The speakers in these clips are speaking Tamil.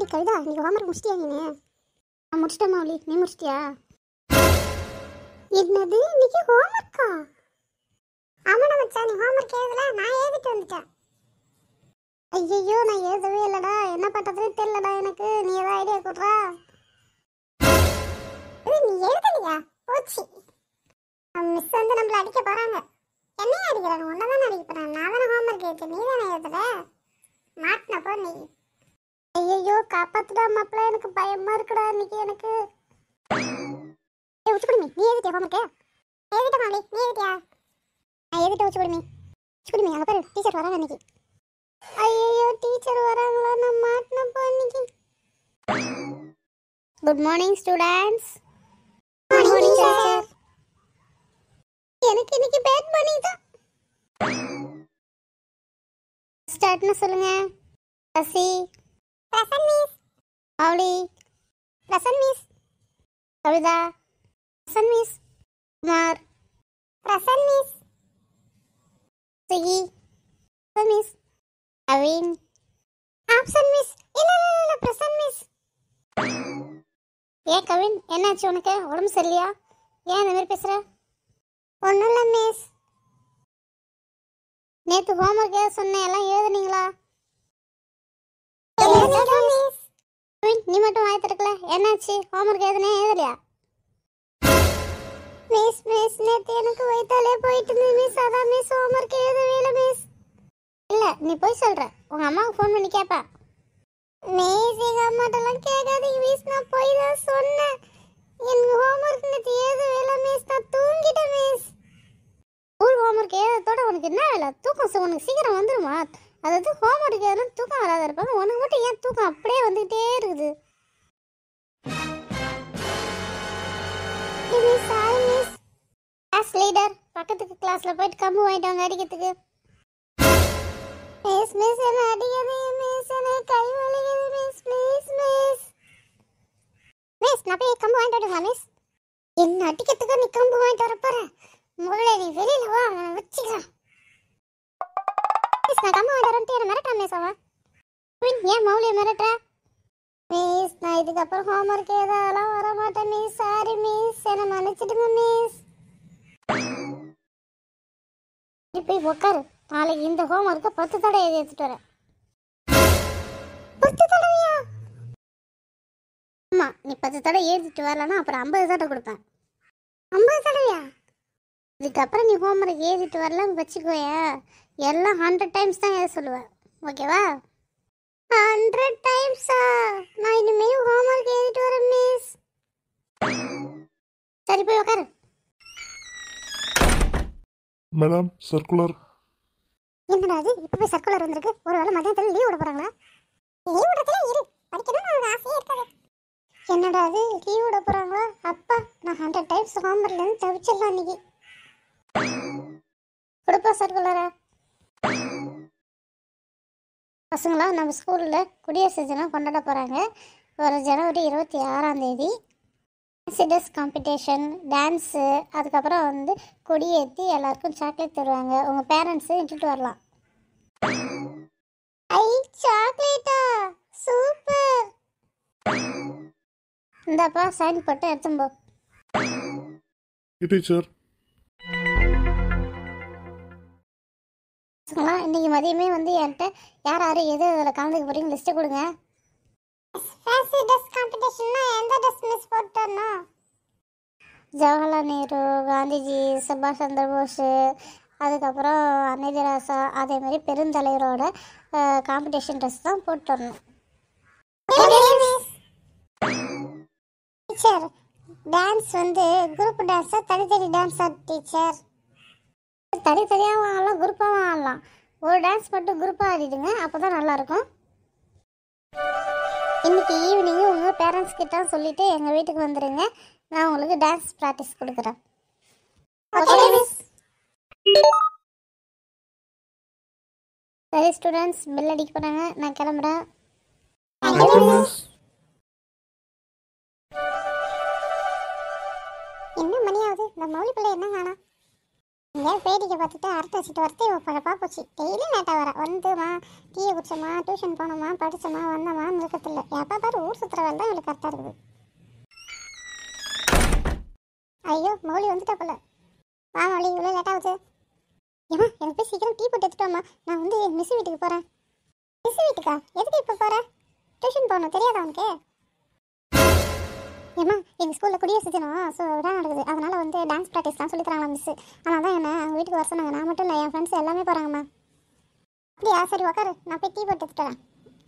ஏண்டி கவிதா நீங்கள் ஹோம்ஒர்க் முடிச்சிட்டியா நீ நான் முடிச்சிட்டேன் மௌலி நீ முடிச்சிட்டியா என்னது இன்னைக்கு ஹோம்ஒர்க்கா ஆமாம் மச்சா நீ ஹோம்ஒர்க் எழுதல நான் எழுதிட்டு வந்துட்டேன் ஐயையோ நான் எழுதவே இல்லைடா என்ன பண்ணுறதுன்னு தெரியலடா எனக்கு நீ ஏதாவது ஐடியா கொடுறா நீ எழுதலையா போச்சு மிஸ் வந்து நம்மள அடிக்க போறாங்க என்ன அடிக்கிறாங்க ஒன்றை தானே அடிக்க போகிறாங்க நான் தானே ஹோம்ஒர்க் எழுத்து நீ தானே எழுதுற மாட்டினப்போ நீ ஐயோ காப்பாத்துடா மாப்பிள்ள எனக்கு பயமா இருக்குடா இன்னைக்கு எனக்கு ஏ குடுமி நீ எதுக்கு போக மாட்டே எதுட்ட மாமி நீ எதுக்கியா நான் எதுட்ட உச்சி குடுமி உச்சி குடுமி அங்க பாரு டீச்சர் வராங்க இன்னைக்கு ஐயோ டீச்சர் வராங்களா நான் மாட்டினேன் போ இன்னைக்கு குட் மார்னிங் ஸ்டூடெண்ட்ஸ் எனக்கு இன்னைக்கு பேட் பண்ணி தான் ஸ்டார்ட்னு சொல்லுங்க அசி பிரசன் மிஸ் பவுலி present miss Kavitha present miss Kumar present miss Suki miss Kavin absent miss இல்ல பிரசன் மிஸ் ஏ கவின் என்னாச்சு உனக்கு உடம்பு சரியில்லையா ஏன் இந்த மாதிரி பேசுற ஒன்றும் இல்லை மிஸ் நேற்று ஹோம்ஒர்க் ஏதாவது சொன்னேன் எல்லாம் எழுதுனீங்களா நீ மட்டும் வாய் திறக்கல என்னாச்சு ஹோம்ஒர்க் எதுனே எழுதலையா மிஸ் மிஸ் நேற்று எனக்கு வயிற்றாலே போயிட்டு மிஸ் அதான் மிஸ் ஹோம்ஒர்க் எழுதவே இல்லை மிஸ் இல்லை நீ போய் சொல்கிற உங்கள் அம்மாவுக்கு ஃபோன் பண்ணி கேட்பா மிஸ் எங்கள் அம்மாட்டெல்லாம் கேட்காதீங்க மிஸ் நான் போய் தான் சொன்னேன் எனக்கு ஹோம்ஒர்க் நேற்று எழுதவே இல்லை மிஸ் நான் தூங்கிட்டேன் மிஸ் ஊர் ஹோம்ஒர்க் எழுதத்தோட உனக்கு என்ன வேலை தூக்கம் உனக்கு சீக்கிரம் வந்துடுமா அது அதாவது ஹோம் ஒர்க் எதுனா தூக்கம் வராத இருப்பாங்க உனக்கு மட்டும் ஏன் தூக்கம் அப்படியே வந்துகிட்டே இருக்குது கிளாஸ் லீடர் பக்கத்துக்கு கிளாஸ்ல போயிட்டு கம்பு வாங்கிட்டு வாங்க அடிக்கிறதுக்கு மிஸ் மிஸ் என்ன அடிக்கிறது மிஸ் என்ன கை வலிக்குது மிஸ் ப்ளீஸ் மிஸ் மிஸ் நான் போய் கம்பு வாங்கிட்டு வரேன் மிஸ் என்ன அடிக்கிறதுக்கு நீ கம்பு வாங்கிட்டு வர போற முதல்ல நீ வெளியில வா அவனை வச்சுக்கலாம் నాకు అమ్మ వంట రొట్టె మిరటం వేసావా ஏன் மௌலிய மிரட்டுற மிஸ் நான் இதுக்கப்புறம் ஹோம்ஒர்க் ஏதாலும் வர மாட்டேன் மிஸ் சாரி மிஸ் என்ன மன்னிச்சிடுங்க மிஸ் போய் உட்காரு நாளைக்கு இந்த ஹோம்ஒர்க்கை பத்து தடவை எழுதி எடுத்துட்டு வரேன் பத்து தடவையா அம்மா நீ பத்து தடவை எழுதிட்டு வரலன்னா அப்புறம் ஐம்பது தடவை கொடுப்பேன் ஐம்பது தடவையா இதுக்கப்புறம் நீ ஹோம்ஒர்க் எழுதிட்டு வரலாம் வச்சுக்கோயே எல்லாம் ஹண்ட்ரட் டைம்ஸ் தான் எதை சொல்லுவேன் ஓகேவா ஹண்ட்ரட் டைம்ஸா நான் இனிமேல் ஹோம்ஒர்க் எழுதிட்டு வரேன் மிஸ் சரி போய் உக்காரு மேடம் சர்க்குலர் என்னடா இது இப்போ சர்க்குலர் வந்திருக்கு ஒரு வேளை மதியத்தில் லீவ் விட போகிறாங்களா லீவ் விடத்துல இரு படிக்கணும்னு அவங்க ஆசையே இருக்காது என்னடா இது லீவ் விட போகிறாங்களா அப்பா நான் ஹண்ட்ரட் டைம்ஸ் ஹோம்ஒர்க்லேருந்து தவிச்சிடலாம் இன்னைக்கு கொடுப்பா சர்க்குலரா பசங்களா நம்ம ஸ்கூலில் குடியரசு தினம் கொண்டாட போகிறாங்க ஒரு ஜனவரி இருபத்தி ஆறாம் தேதி டான்ஸ் காம்படிஷன் டான்ஸு அதுக்கப்புறம் வந்து கொடியேற்றி எல்லாருக்கும் சாக்லேட் தருவாங்க உங்கள் பேரண்ட்ஸு இட்டுட்டு வரலாம் ஐ சாக்லேட்டா சூப்பர் இந்தாப்பா சைன் போட்டு எடுத்தும்போ டீச்சர் நீங்கள் மதியமே வந்து என்கிட்ட யார் யார் எது அதில் கலந்துக்க போகிறீங்க லிஸ்ட்டு கொடுங்க ஃபேன்சி ட்ரெஸ் காம்படிஷன்னா எந்த ட்ரெஸ் மிஸ் போட்டுறணும் ஜவஹர்லால் நேரு காந்திஜி சுபாஷ் சந்திர போஸ் அதுக்கப்புறம் அதே அதேமாரி பெருந்தலைவரோட காம்படிஷன் ட்ரெஸ் தான் போட்டுடணும் டீச்சர் டான்ஸ் வந்து குரூப் டான்ஸா தனித்தனி டான்ஸா டீச்சர் தனித்தனியாகவும் ஆடலாம் குரூப்பாகவும் ஆடலாம் ஒரு டான்ஸ் மட்டும் குரூப்பாக ஆடிடுங்க அப்போ தான் நல்லாயிருக்கும் இன்றைக்கி ஈவினிங்கு உங்கள் பேரண்ட்ஸ் கிட்ட சொல்லிவிட்டு எங்கள் வீட்டுக்கு வந்துடுங்க நான் உங்களுக்கு டான்ஸ் ப்ராக்டிஸ் கொடுக்குறேன் சரி ஸ்டூடெண்ட்ஸ் பில் அடிக்க போகிறாங்க நான் கிளம்புறேன் என்ன மணியாவது நம்ம இந்த மௌலி பிள்ளை என்ன காணும் எங்கேயாவது பேட்டிக்கு பார்த்துட்டு அரட்டை வச்சுட்டு வரத்து இவள் பழப்பாக போச்சு டெய்லி லேட்டாக வர வந்துமா டீயை குடிச்சோமா டியூஷன் போனோமா படித்தோமா வந்தோமான்னு இருக்கிறதில்ல எப்போ பாரு ஊர் சுற்றுற வேலை தான் இவளுக்கு கரெக்டாக இருக்குது ஐயோ மௌலி வந்துட்டா போல வா மௌலி இவ்வளோ லேட்டாக ஆகுது ஏமா எனக்கு போய் சீக்கிரம் டீ போட்டு எடுத்துட்டோம்மா நான் வந்து மிஸ் வீட்டுக்கு போகிறேன் மிஸ் வீட்டுக்கா எதுக்கு இப்போ போகிறேன் டியூஷன் போகணும் தெரியாதா உனக்கு ஏமா எங்கள் ஸ்கூலில் குடியரசு தினம் ஸோ விழா நடக்குது அதனால் வந்து டான்ஸ் ப்ராக்டிஸ்லாம் சொல்லி தராங்களா மிஸ் அதனால் தான் என்ன அவங்க வீட்டுக்கு வர சொன்னாங்க நான் மட்டும் இல்லை என் ஃப்ரெண்ட்ஸ் எல்லாமே போகிறாங்கம்மா அப்படியா சரி உக்காரு நான் போய் டீ போட்டு எடுத்துட்டு வரேன்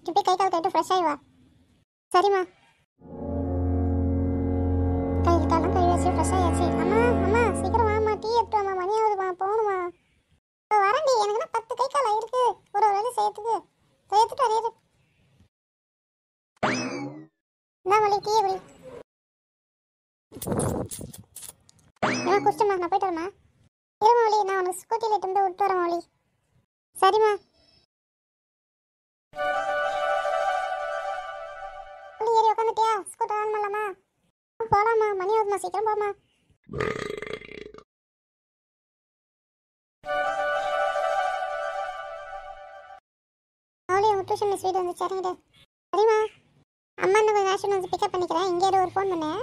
கை கால் கைட்டு ஃப்ரெஷ் வா சரிம்மா கை கால் கை வச்சு ஃப்ரெஷ் ஆகியாச்சு அம்மா அம்மா சீக்கிரம் வாம்மா டீ எடுத்து வாமா மணி ஆகுதுமா போகணுமா வரண்டி எனக்குன்னா பத்து கை கால் ஆகிருக்கு ஒரு ஒரு வேலை சேர்த்துக்கு சேர்த்துட்டு வரையுது என்ன மொழி டீ எப்படி ஆ குஷ்டம்மா நான் போயிட்டு வரமா இரு நான் உனக்கு ஸ்கூட்டியில் எட்டு போய் விட்டு வரேன் மௌலி சரிம்மா மௌலி ஏறி உட்காந்துட்டியா ஸ்கூட்டர் ஆன் பண்ணலாமா போகலாமா மணி ஆகுதுமா சீக்கிரம் போமா மௌலி மிஸ் வீடு வந்துச்சு இறங்கிடு சரிம்மா அம்மா இன்னும் கொஞ்சம் நேஷன் வந்து பிக்கப் பண்ணிக்கிறேன் இங்கே ஒரு ஃபோன் பண்ணேன்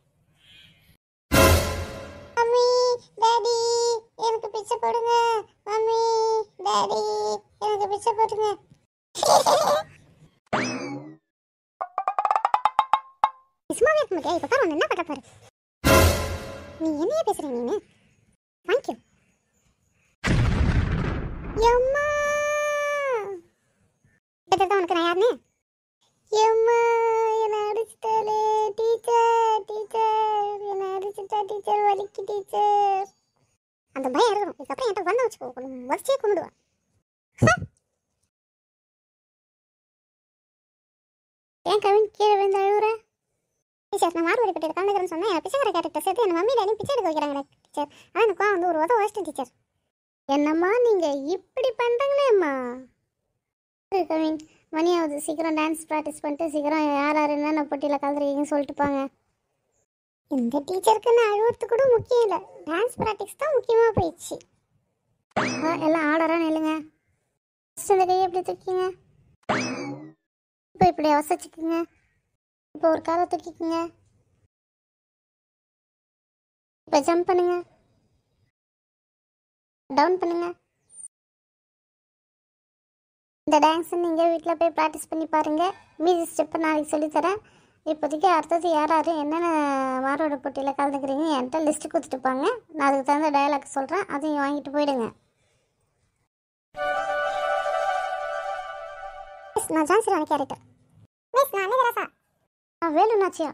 டாடி எனக்கு பிச்சை போடுங்க மம்மி டாடி எனக்கு பிச்சை போடுங்க சும்மாவே இருக்க இப்போ பாரு என்ன பண்ண பாரு நீ என்னையே பேசுற நீனு வாங்கிக்கோ எம்மா கிட்டத்தட்ட உனக்கு நான் யாருன்னு எம்மா வலிக்கு டீச்சர் அந்த பயம் இருக்கணும் இதுக்கப்புறம் என்கிட்ட வந்த வச்சுக்கோ வச்சே கொண்டுடுவேன் ஏன் கவின் கீழே விழுந்து அழுகுற டீச்சர் நான் மார்வடி பட்டியில் கலந்துக்கிறேன்னு சொன்னேன் என் பிச்சைக்கார கேரக்டர் சேர்த்து என் மம்மியில் எல்லாம் பிச்சை எடுக்க வைக்கிறாங்க டீச்சர் ஆனால் எனக்கு வந்து ஒரு உதவ வச்சிட்டேன் டீச்சர் என்னம்மா நீங்கள் இப்படி பண்ணுறீங்களேம்மா கவின் மணியாவது சீக்கிரம் டான்ஸ் ப்ராக்டிஸ் பண்ணிட்டு சீக்கிரம் யார் யார் என்னென்ன போட்டியில் கலந்துருக்கீங்கன்னு சொல்லிட்டுப்பாங்க இந்த டீச்சருக்குன்னு அழுவுறது கூட முக்கியம் இல்லை டான்ஸ் ப்ராக்டிஸ் தான் முக்கியமாக போயிடுச்சு எல்லாம் ஆர்டராக நில்லுங்க ஃபஸ்ட் இந்த கையை எப்படி தூக்கிங்க இப்போ இப்படி அவசிச்சுக்குங்க இப்போ ஒரு காலை தூக்கிக்குங்க இப்போ ஜம்ப் பண்ணுங்க டவுன் பண்ணுங்க இந்த டான்ஸ் நீங்கள் வீட்டில் போய் ப்ராக்டிஸ் பண்ணி பாருங்கள் மீதி ஸ்டெப்பை நாளைக்கு சொல்லித்தரேன் இப்போதைக்கு அடுத்தது யார் யார் என்னென்ன மாரோட போட்டியில் கலந்துக்கிறீங்க என்கிட்ட லிஸ்ட்டு கொடுத்துட்டுப்பாங்க நான் அதுக்கு தகுந்த டயலாக் சொல்கிறேன் அதையும் வாங்கிட்டு போயிடுங்க மிஸ் நான் நான் வேலு நாச்சியா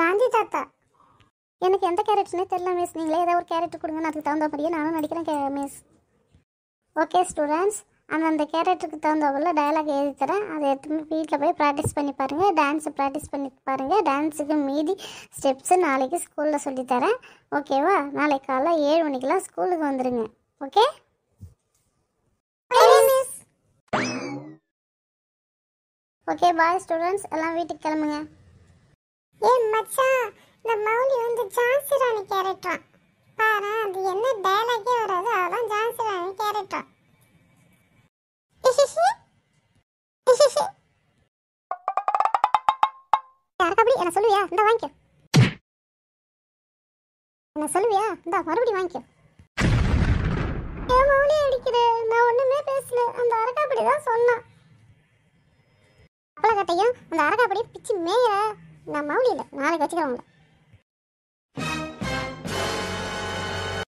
காந்தி தாத்தா எனக்கு எந்த மிஸ் நீங்களே ஒரு கொடுங்க அதுக்கு தகுந்த நானும் நடிக்கிறேன் மிஸ் ஓகே அந்தந்த கேரக்டருக்கு தகுந்தவங்கள டயலாக் எழுதி தரேன் அதை எடுத்துன்னு வீட்டில் போய் ப்ராக்டிஸ் பண்ணி பாருங்கள் டான்ஸு ப்ராக்டிஸ் பண்ணி பாருங்கள் டான்ஸுக்கு மீதி ஸ்டெப்ஸு நாளைக்கு ஸ்கூலில் சொல்லித்தரேன் ஓகேவா நாளைக்கு காலைல ஏழு மணிக்கெலாம் ஸ்கூலுக்கு வந்துடுங்க ஓகே ஓகே பாய் ஸ்டூடெண்ட்ஸ் எல்லாம் வீட்டுக்கு கிளம்புங்க ஏ மச்சான் இந்த மௌலி வந்து ஜான்சி ராணி கேரக்டரா பாரு அது என்ன டயலாக்கே வராது அதான் ஜான்சி ராணி கேரக்டரா சொல்லுவியா என்ன சொல்லுவியா இந்த மறுபடியும் ஏன் நான் ஒண்ணுமே பேசல அந்த அரக்காப்படி தான் அந்த பிச்சு மேயிற நான் மௌலியில் நாளைக்கு வச்சுக்கிறேன் உங்களை